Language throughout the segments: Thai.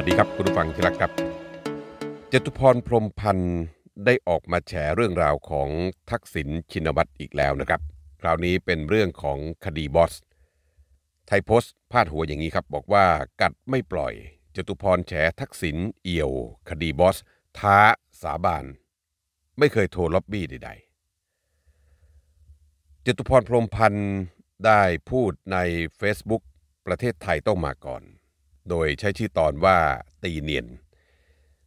วัสดีครับคุณผู้ฟังที่รักครับจตุพรพรมพันธ์ได้ออกมาแฉเรื่องราวของทักษิณชินวัตรอีกแล้วนะครับคราวนี้เป็นเรื่องของคดีบอสไทยโพสต์พาดหัวอย่างนี้ครับบอกว่ากัดไม่ปล่อยจตุพรแฉทักษิณเอี่ยว คดีบอส ท้าสาบาน ไม่เคยโทรล็อบบี้ใดๆจตุพรพรมพันธ์ได้พูดใน Facebook ประเทศไทยต้องมาก่อนโดยใช้ชื่อตอนว่าตีเนียน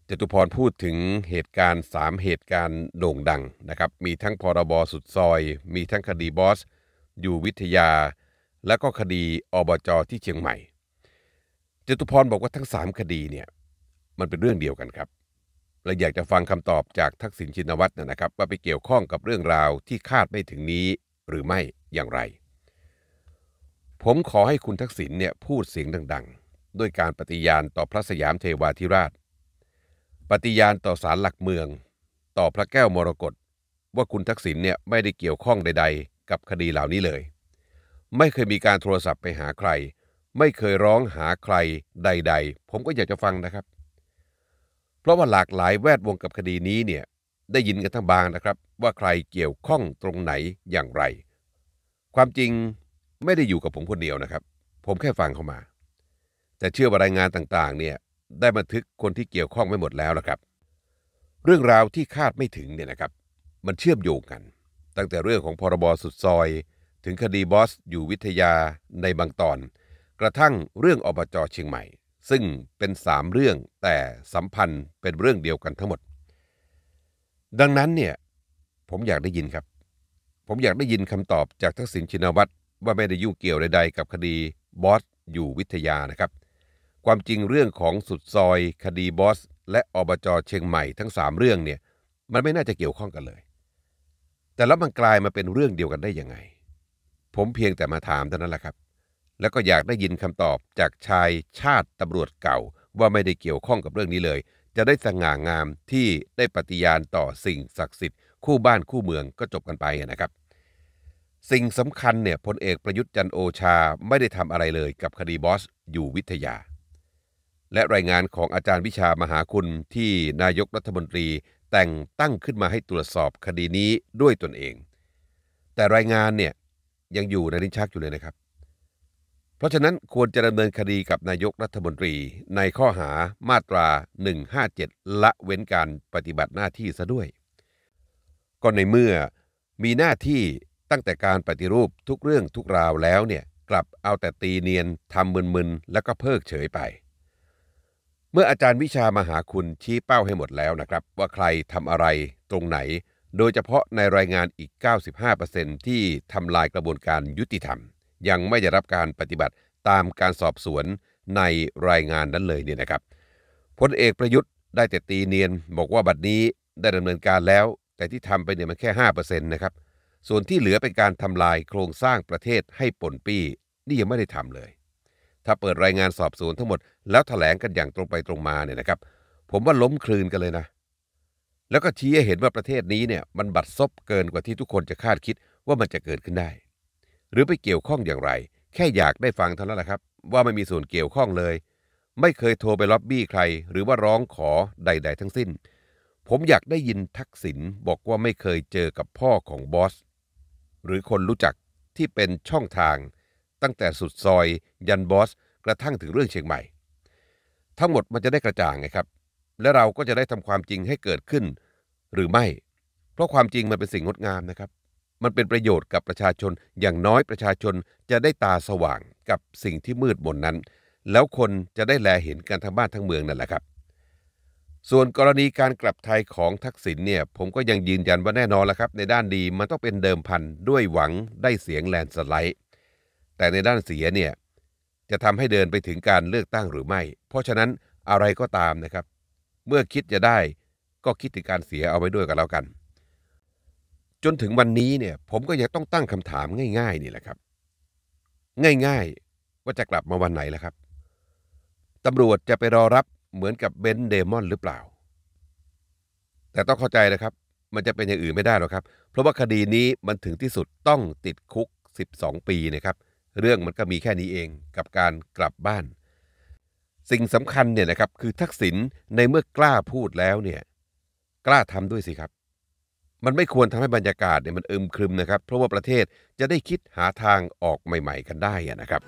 จตุพรพูดถึงเหตุการณ์ 3 เหตุการณ์โด่งดังนะครับมีทั้งพรบสุดซอยมีทั้งคดีบอส อยู่วิทยา และก็คดีอบจอที่เชียงใหม่จตุพรบอกว่าทั้ง 3 คดีเนี่ยมันเป็นเรื่องเดียวกันครับและอยากจะฟังคำตอบจากทักษิณชินวัตรนะครับว่าไปเกี่ยวข้องกับเรื่องราวที่คาดไม่ถึงนี้หรือไม่อย่างไร ผมขอให้คุณทักษิณเนี่ยพูดเสียงดังด้วยการปฏิญาณต่อพระสยามเทวาธิราช ปฏิญาณต่อศาลหลักเมือง ต่อพระแก้วมรกต ว่าคุณทักษิณเนี่ยไม่ได้เกี่ยวข้องใด ๆ กับคดีเหล่านี้เลย ไม่เคยมีการโทรศัพท์ไปหาใคร ไม่เคยร้องหาใครใด ๆ ผมก็อยากจะฟังนะครับ เพราะว่าหลากหลายแวดวงกับคดีนี้เนี่ยได้ยินกันทั้งบางนะครับ ว่าใครเกี่ยวข้องตรงไหนอย่างไร ความจริงไม่ได้อยู่กับผมคนเดียวนะครับ ผมแค่ฟังเข้ามาแต่เชื่อว่ารายงานต่างๆเนี่ยได้บันทึกคนที่เกี่ยวข้องไม่หมดแล้วละครับ เรื่องราวที่คาดไม่ถึงเนี่ยนะครับ มันเชื่อมโยงกัน ตั้งแต่เรื่องของพรบสุดซอย ถึงคดีบอส อยู่วิทยาในบางตอน กระทั่งเรื่องอบจเชียงใหม่ ซึ่งเป็นสามเรื่องแต่สัมพันธ์เป็นเรื่องเดียวกันทั้งหมด ดังนั้นเนี่ย ผมอยากได้ยินครับ ผมอยากได้ยินคำตอบ จากทักษิณชินวัตรว่าไม่ได้ยุ่งเกี่ยวใดๆ กับคดีบอสอยู่วิทยานะครับความจริงเรื่องของสุดซอยคดีบอส และอบจเชียงใหม่ทั้งสามเรื่องเนี่ยมันไม่น่าจะเกี่ยวข้องกันเลย แต่แล้วมันกลายมาเป็นเรื่องเดียวกันได้ยังไง ผมเพียงแต่มาถามเท่านั้นแหละครับ แล้วก็อยากได้ยินคำตอบจากชายชาติตารวจเก่าว่าไม่ได้เกี่ยวข้องกับเรื่องนี้เลย จะได้สง่างามที่ได้ปฏิญาณต่อสิ่งศักดิ์สิทธิ์คู่บ้านคู่เมืองก็จบกันไปนะครับ สิ่งสำคัญเนี่ยพลเอกประยุทธ์จันโอชา ไม่ได้ทำอะไรเลย กับคดีบอสอยู่วิทยาและรายงานของอาจารย์วิชามหาคุณที่นายกรัฐมนตรีแต่งตั้งขึ้นมาให้ตรวจสอบคดีนี้ด้วยตนเอง แต่รายงานเนี่ยยังอยู่ในลิ้นชักอยู่เลยนะครับ เพราะฉะนั้นควรจะดำเนินคดีกับนายกรัฐมนตรีในข้อหามาตรา 157 ละเว้นการปฏิบัติหน้าที่ซะด้วยก็ในเมื่อมีหน้าที่ตั้งแต่การปฏิรูปทุกเรื่องทุกราวแล้วเนี่ยกลับเอาแต่ตีเนียนทำมึนๆแล้วก็เพิกเฉยไปเมื่ออาจารย์วิชามหาคุณชี้เป้าให้หมดแล้วนะครับ ว่าใครทำอะไรตรงไหน โดยเฉพาะในรายงานอีก 95%ที่ทำลายกระบวนการยุติธรรม ยังไม่ได้รับการปฏิบัติตามการสอบสวนในรายงานนั้นเลยเนี่ยนะครับพลเอกประยุทธ์ได้แต่ตีเนียนบอกว่าบัดนี้ได้ดำเนินการแล้ว แต่ที่ทำไปเนี่ยมันแค่5%นะครับส่วนที่เหลือเป็นการทำลายโครงสร้างประเทศให้ปนปี้ นี่ยังไม่ได้ทำเลยถ้าเปิดรายงานสอบสวนทั้งหมดแล้วถแถลงกันอย่างตรงไปตรงมาเนี่ยนะครับ ผมว่าล้มคลืนกันเลยนะ แล้วก็ชี้ให้เห็นว่าประเทศนี้เนี่ย มันบัดซบเกินกว่าที่ทุกคนจะคาดคิดว่ามันจะเกิดขึ้นได้ หรือไปเกี่ยวข้องอย่างไร แค่อยากได้ฟังเท่านั้นแหละครับ ว่าไม่มีส่วนเกี่ยวข้องเลย ไม่เคยโทรไปล็อบบี้ใคร หรือว่าร้องขอใด ๆ ทั้งสิ้น ผมอยากได้ยินทักษิณบอกว่าไม่เคยเจอกับพ่อของบอส หรือคนรู้จักที่เป็นช่องทางตั้งแต่สุดซอยยันบอส กระทั่งถึงเรื่องเชียงใหม่ ทั้งหมดมันจะได้กระจ่างไงครับ และเราก็จะได้ทำความจริงให้เกิดขึ้น หรือไม่เพราะความจริงมันเป็นสิ่งงดงามนะครับ มันเป็นประโยชน์กับประชาชนอย่างน้อยประชาชนจะได้ตาสว่างกับสิ่งที่มืดมนนั้น แล้วคนจะได้แลเห็นกันทั้งบ้านทั้งเมืองนั่นแหละครับ ส่วนกรณีการกลับไทยของทักษิณเนี่ยผมก็ยังยืนยันว่าแน่นอนแล้วครับในด้านดีมันต้องเป็นเดิมพันด้วยหวังได้เสียงแลนสไลด์แต่ในด้านเสียเนี่ยจะทำให้เดินไปถึงการเลือกตั้งหรือไม่ เพราะฉะนั้นอะไรก็ตามนะครับ เมื่อคิดจะได้ก็คิดถึงการเสียเอาไว้ด้วยกันแล้วกัน จนถึงวันนี้เนี่ยผมก็ยังต้องตั้งคำถามง่าย ๆ นี่แหละครับ ง่าย ๆว่าจะกลับมาวันไหนล่ะครับตำรวจจะไปรอรับเหมือนกับเบนเดมอนหรือเปล่า แต่ต้องเข้าใจนะครับ มันจะเป็นอย่างอื่นไม่ได้หรอกครับ เพราะว่าคดีนี้มันถึงที่สุดต้องติดคุก 12 ปีนะครับเรื่องมันก็มีแค่นี้เองกับการกลับบ้าน สิ่งสำคัญเนี่ยนะครับคือทักษิณในเมื่อกล้าพูดแล้วเนี่ยกล้าทำด้วยสิครับ มันไม่ควรทำให้บรรยากาศเนี่ยมันอึมครึมนะครับเพราะว่าประเทศจะได้คิดหาทางออกใหม่ๆกันได้นะครับ